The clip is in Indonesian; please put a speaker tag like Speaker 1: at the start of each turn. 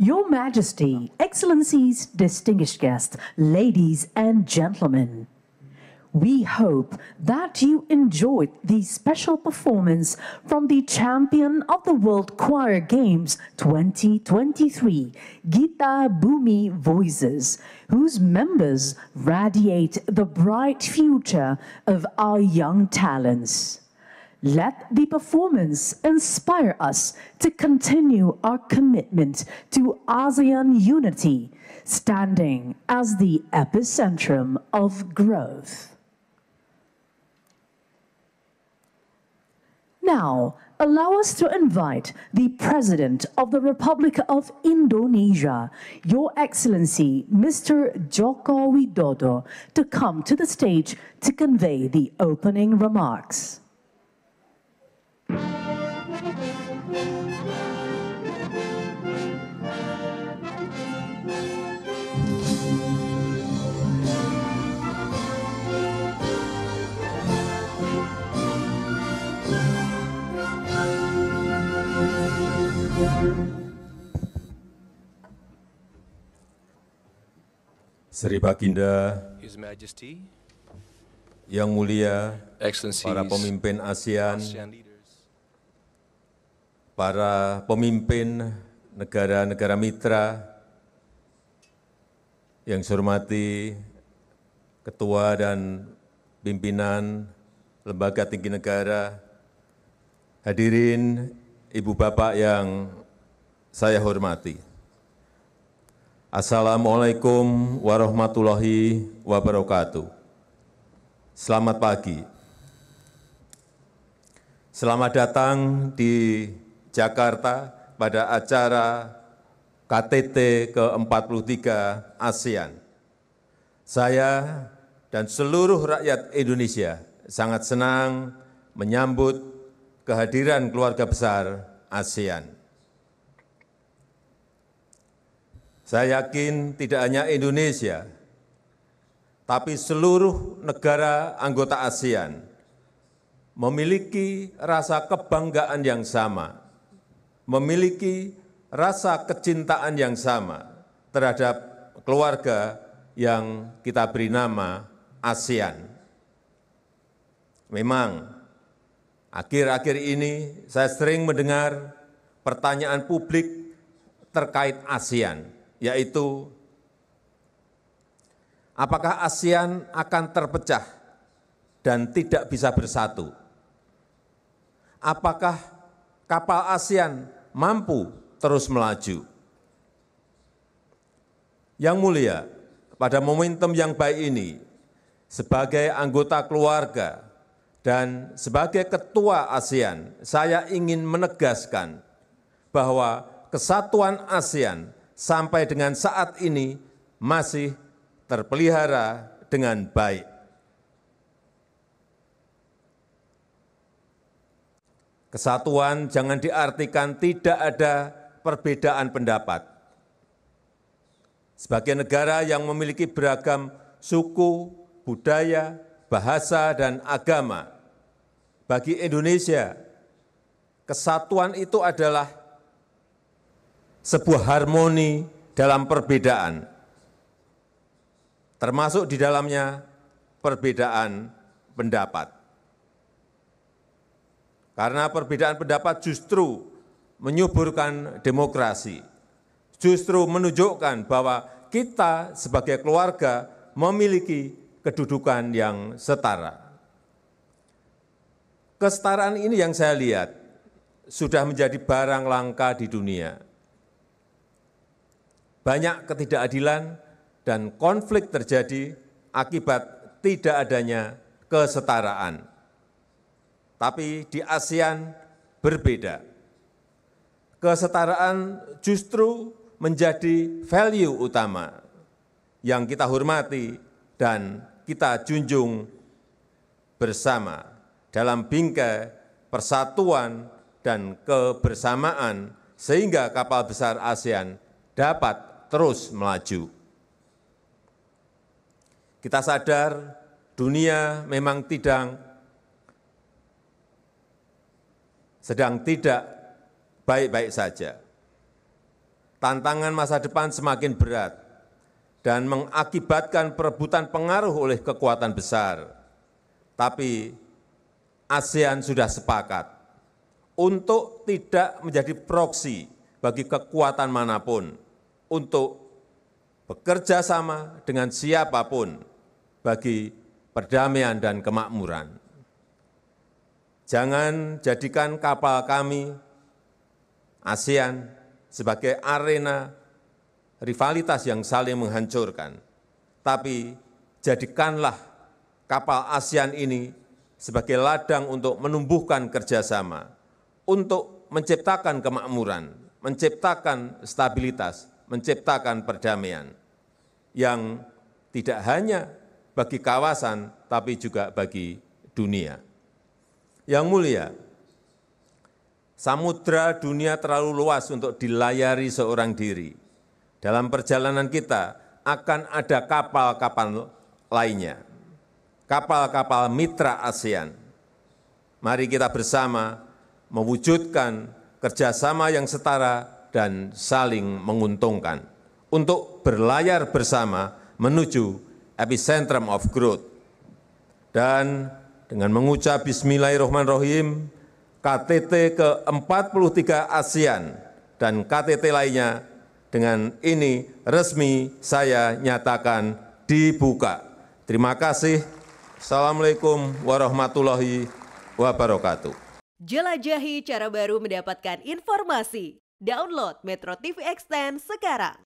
Speaker 1: Your Majesty, Excellencies, distinguished guests, ladies and gentlemen. We hope that you enjoyed the special performance from the champion of the World Choir Games 2023, Gita Bhumi Voices, whose members radiate the bright future of our young talents. Let the performance inspire us to continue our commitment to ASEAN unity, standing as the epicentrum of growth. Now, allow us to invite the President of the Republic of Indonesia, Your Excellency Mr. Joko Widodo, to come to the stage to convey the opening remarks.
Speaker 2: Sri Baginda, Yang Mulia, para pemimpin ASEAN, para pemimpin negara-negara mitra, yang saya hormati Ketua dan pimpinan lembaga tinggi negara, hadirin Ibu Bapak yang saya hormati. Assalamualaikum warahmatullahi wabarakatuh. Selamat pagi. Selamat datang di Jakarta pada acara KTT ke-43 ASEAN. Saya dan seluruh rakyat Indonesia sangat senang menyambut kehadiran keluarga besar ASEAN. Saya yakin tidak hanya Indonesia, tapi seluruh negara anggota ASEAN memiliki rasa kebanggaan yang sama memiliki rasa kecintaan yang sama terhadap keluarga yang kita beri nama ASEAN. Memang, akhir-akhir ini saya sering mendengar pertanyaan publik terkait ASEAN, yaitu apakah ASEAN akan terpecah dan tidak bisa bersatu? Apakah kapal ASEAN mampu terus melaju. Yang mulia, pada momentum yang baik ini, sebagai anggota keluarga dan sebagai ketua ASEAN, saya ingin menegaskan bahwa kesatuan ASEAN sampai dengan saat ini masih terpelihara dengan baik. Kesatuan jangan diartikan tidak ada perbedaan pendapat. Sebagai negara yang memiliki beragam suku, budaya, bahasa, dan agama, bagi Indonesia, kesatuan itu adalah sebuah harmoni dalam perbedaan, termasuk di dalamnya perbedaan pendapat. Karena perbedaan pendapat justru menyuburkan demokrasi, justru menunjukkan bahwa kita sebagai keluarga memiliki kedudukan yang setara. Kesetaraan ini yang saya lihat sudah menjadi barang langka di dunia. Banyak ketidakadilan dan konflik terjadi akibat tidak adanya kesetaraan tapi di ASEAN berbeda. Kesetaraan justru menjadi value utama yang kita hormati dan kita junjung bersama dalam bingkai persatuan dan kebersamaan sehingga kapal besar ASEAN dapat terus melaju. Kita sadar dunia memang tidak sedang tidak baik-baik saja. Tantangan masa depan semakin berat dan mengakibatkan perebutan pengaruh oleh kekuatan besar. Tapi ASEAN sudah sepakat untuk tidak menjadi proksi bagi kekuatan manapun, untuk bekerja sama dengan siapapun bagi perdamaian dan kemakmuran. Jangan jadikan kapal kami, ASEAN, sebagai arena rivalitas yang saling menghancurkan. Tapi jadikanlah kapal ASEAN ini sebagai ladang untuk menumbuhkan kerjasama, untuk menciptakan kemakmuran, menciptakan stabilitas, menciptakan perdamaian yang tidak hanya bagi kawasan, tapi juga bagi dunia. Yang mulia, samudra dunia terlalu luas untuk dilayari seorang diri. Dalam perjalanan kita akan ada kapal-kapal lainnya, kapal-kapal mitra ASEAN. Mari kita bersama mewujudkan kerjasama yang setara dan saling menguntungkan untuk berlayar bersama menuju epicentrum of growth. Dan dengan mengucap Bismillahirrahmanirrahim KTT ke-43 ASEAN dan KTT lainnya dengan ini resmi saya nyatakan dibuka. Terima kasih. Assalamualaikum warahmatullahi wabarakatuh.
Speaker 1: Jelajahi cara baru mendapatkan informasi. Download Metro TV Extend sekarang.